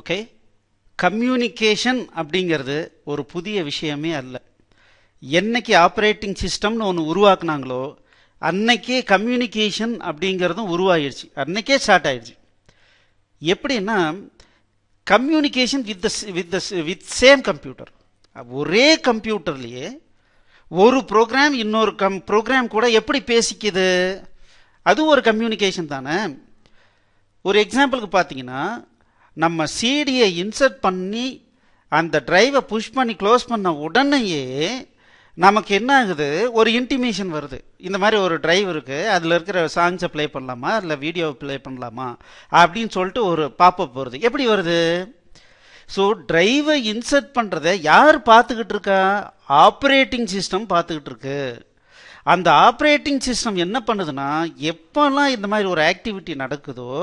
okay communication அப்படிங்கிறது ஒரு புதிய விஷயமே அல்ல என்னைக்கு ஆப்ரேட்டிங் சிஸ்டம்னு ஒன்று உருவாக்குனாங்களோ அன்னைக்கே கம்யூனிகேஷன் அப்படிங்கிறதும் உருவாகிடுச்சு அன்னைக்கே ஸ்டார்ட் ஆயிடுச்சு எப்படின்னா communication with the with the with same computer ஒரே கம்ப்யூட்டர்லேயே ஒரு ப்ரோக்ராம் இன்னொரு கம் ப்ரோக்ராம் கூட எப்படி பேசிக்குது அதுவும் ஒரு கம்யூனிகேஷன் தானே ஒரு எக்ஸாம்பிளுக்கு பார்த்தீங்கன்னா நம்ம சிடியை இன்சர்ட் பண்ணி அந்த டிரைவை புஷ் பண்ணி க்ளோஸ் பண்ண உடனேயே நமக்கு என்ன ஆகுது ஒரு இன்டிமேஷன் வருது இந்த மாதிரி ஒரு டிரைவ் இருக்குது அதில் இருக்கிற சாங்ஸை ப்ளே பண்ணலாமா அதில் வீடியோவை ப்ளே பண்ணலாமா அப்படின்னு சொல்லிட்டு ஒரு பாப்பப் வருது எப்படி வருது ஸோ டிரைவை இன்சர்ட் பண்ணுறத யார் பார்த்துக்கிட்டு இருக்கா ஆப்ரேட்டிங் சிஸ்டம் பார்த்துக்கிட்டு இருக்கு அந்த ஆப்ரேட்டிங் சிஸ்டம் என்ன பண்ணுதுன்னா எப்போல்லாம் இந்த மாதிரி ஒரு ஆக்டிவிட்டி நடக்குதோ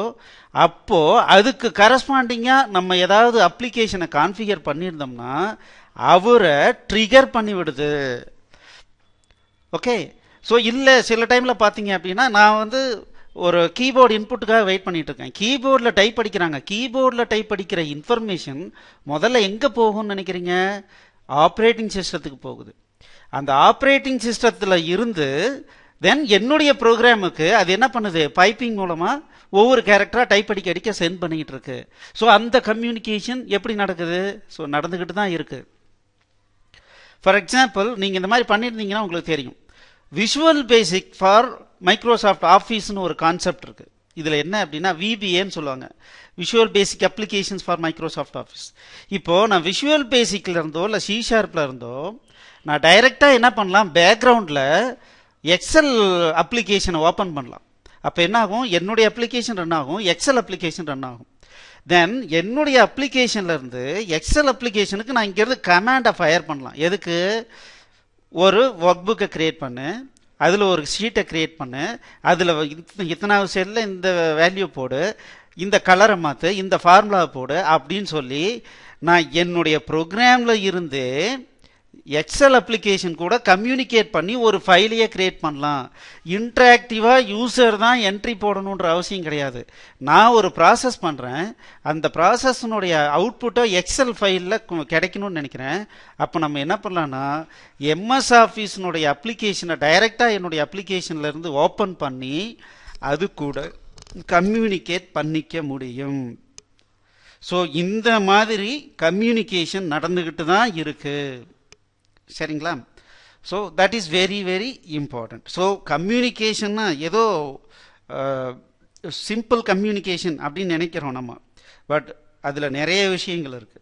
அப்போது அதுக்கு கரஸ்பாண்டிங்காக நம்ம ஏதாவது அப்ளிகேஷனை கான்ஃபிகர் பண்ணியிருந்தோம்னா அவரை ட்ரிகர் பண்ணிவிடுது ஓகே ஸோ இல்லை சில டைமில் பார்த்தீங்க அப்படின்னா நான் வந்து ஒரு கீபோர்டு இன்புட்டுக்காக வெயிட் பண்ணிகிட்ருக்கேன் இருக்கேன் கீபோர்டில் டைப் அடிக்கிறாங்க கீபோர்டில் டைப் அடிக்கிற இன்ஃபர்மேஷன் முதல்ல எங்கே போகும்னு நினைக்கிறீங்க ஆப்ரேட்டிங் சிஸ்டத்துக்கு போகுது அந்த ஆப்ரேட்டிங் சிஸ்டத்தில் இருந்து தென் என்னுடைய ப்ரோக்ராமுக்கு அது என்ன பண்ணுது பைப்பிங் மூலமாக ஒவ்வொரு கேரக்டராக டைப் அடிக்க அடிக்க சென்ட் பண்ணிக்கிட்டு இருக்கு ஸோ அந்த கம்யூனிகேஷன் எப்படி நடக்குது ஸோ நடந்துக்கிட்டு தான் இருக்குது ஃபார் எக்ஸாம்பிள் நீங்கள் இந்த மாதிரி பண்ணியிருந்தீங்கன்னா உங்களுக்கு தெரியும் விஷுவல் பேசிக் ஃபார் மைக்ரோசாஃப்ட் ஆஃபீஸ்னு ஒரு கான்செப்ட் இருக்குது இதில் என்ன அப்படின்னா விபிஏன்னு சொல்லுவாங்க visual basic applications for Microsoft office இப்போது நான் விஷுவல் பேசிக்கில் இருந்தோ இல்லை சி இருந்தோ நான் டைரெக்டாக என்ன பண்ணலாம் பேக்ரவுண்டில் எக்ஸல் அப்ளிகேஷனை ஓப்பன் பண்ணலாம் அப்போ என்ன ஆகும் என்னுடைய அப்ளிகேஷன் ரன் ஆகும் எக்ஸல் அப்ளிகேஷன் ரன் ஆகும் தென் என்னுடைய அப்ளிகேஷன்லேருந்து எக்ஸல் அப்ளிகேஷனுக்கு நான் இங்கேருந்து கமாண்டை ஃபயர் பண்ணலாம் எதுக்கு ஒரு ஒர்க் புக்கை க்ரியேட் பண்ணு அதில் ஒரு ஷீட்டை க்ரியேட் பண்ணு அதில் இத்தனாவது செல்லில் இந்த வேல்யூ போடு இந்த கலரை மாற்று இந்த ஃபார்முலாவை போடு அப்படின்னு சொல்லி நான் என்னுடைய ப்ரோக்ராமில் இருந்து எக்ஸல் அப்ளிகேஷன் கூட கம்யூனிகேட் பண்ணி ஒரு ஃபைலையே க்ரியேட் பண்ணலாம் இன்ட்ராக்டிவாக யூசர் தான் என்ட்ரி போடணுன்ற அவசியம் கிடையாது நான் ஒரு ப்ராசஸ் பண்ணுறேன் அந்த ப்ராசஸ்னுடைய அவுட்புட்டோ எக்ஸல் ஃபைலில் கிடைக்கணும்னு நினைக்கிறேன் அப்போ நம்ம என்ன பண்ணலான்னா எம்எஸ் ஆஃபீஸினுடைய அப்ளிகேஷனை டைரெக்டாக என்னுடைய அப்ளிகேஷன்லேருந்து ஓப்பன் பண்ணி அது கூட கம்யூனிகேட் பண்ணிக்க முடியும் ஸோ இந்த மாதிரி கம்யூனிகேஷன் நடந்துக்கிட்டு தான் இருக்குது சரிங்களா so that is very very important so கம்யூனிகேஷன்னா ஏதோ சிம்பிள் கம்யூனிகேஷன் அப்படின்னு நினைக்கிறோம் நம்ம பட் அதில் நிறைய விஷயங்கள் இருக்குது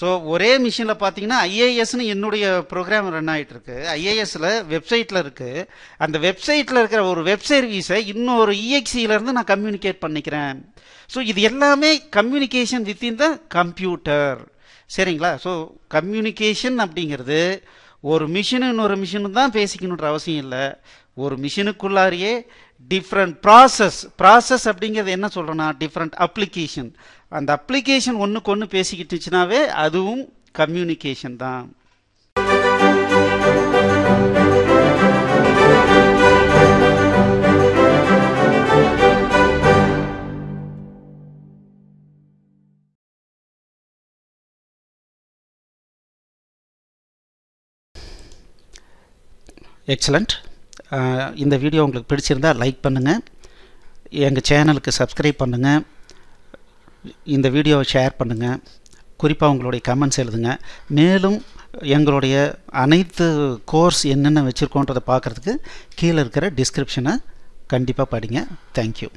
ஸோ ஒரே மிஷினில் பார்த்தீங்கன்னா ஐஏஎஸ்னு என்னுடைய ப்ரோக்ராம் ரன் ஆகிட்டு இருக்கு ஐஏஎஸில் வெப்சைட்டில் இருக்குது அந்த வெப்சைட்டில் இருக்கிற ஒரு வெப் சர்வீஸை இன்னொரு e e இஎக்சியிலேருந்து நான் கம்யூனிகேட் பண்ணிக்கிறேன் ஸோ இது எல்லாமே கம்யூனிகேஷன் வித்தின் த கம்ப்யூட்டர் சரிங்களா ஸோ கம்யூனிகேஷன் அப்படிங்கிறது ஒரு மிஷினு இன்னொரு மிஷினு தான் பேசிக்கணுன்ற அவசியம் இல்லை ஒரு மிஷினுக்குள்ளாரியே டிஃப்ரெண்ட் ப்ராசஸ் ப்ராசஸ் அப்படிங்கிறது என்ன சொல்கிறோன்னா டிஃப்ரெண்ட் அப்ளிகேஷன் அந்த அப்ளிகேஷன் ஒன்றுக்கு ஒன்று பேசிக்கிட்டுச்சுனாவே அதுவும் கம்யூனிகேஷன் தான் எக்ஸலண்ட் இந்த வீடியோ உங்களுக்கு பிடிச்சிருந்தால் லைக் பண்ணுங்கள் எங்கள் சேனலுக்கு சப்ஸ்கிரைப் பண்ணுங்கள் இந்த வீடியோவை ஷேர் பண்ணுங்கள் குறிப்பாக உங்களுடைய கமெண்ட்ஸ் எழுதுங்க மேலும் எங்களுடைய அனைத்து கோர்ஸ் என்னென்ன வச்சுருக்கோன்றதை பார்க்குறதுக்கு கீழே இருக்கிற டிஸ்கிரிப்ஷனை கண்டிப்பாக படிங்க தேங்க்யூ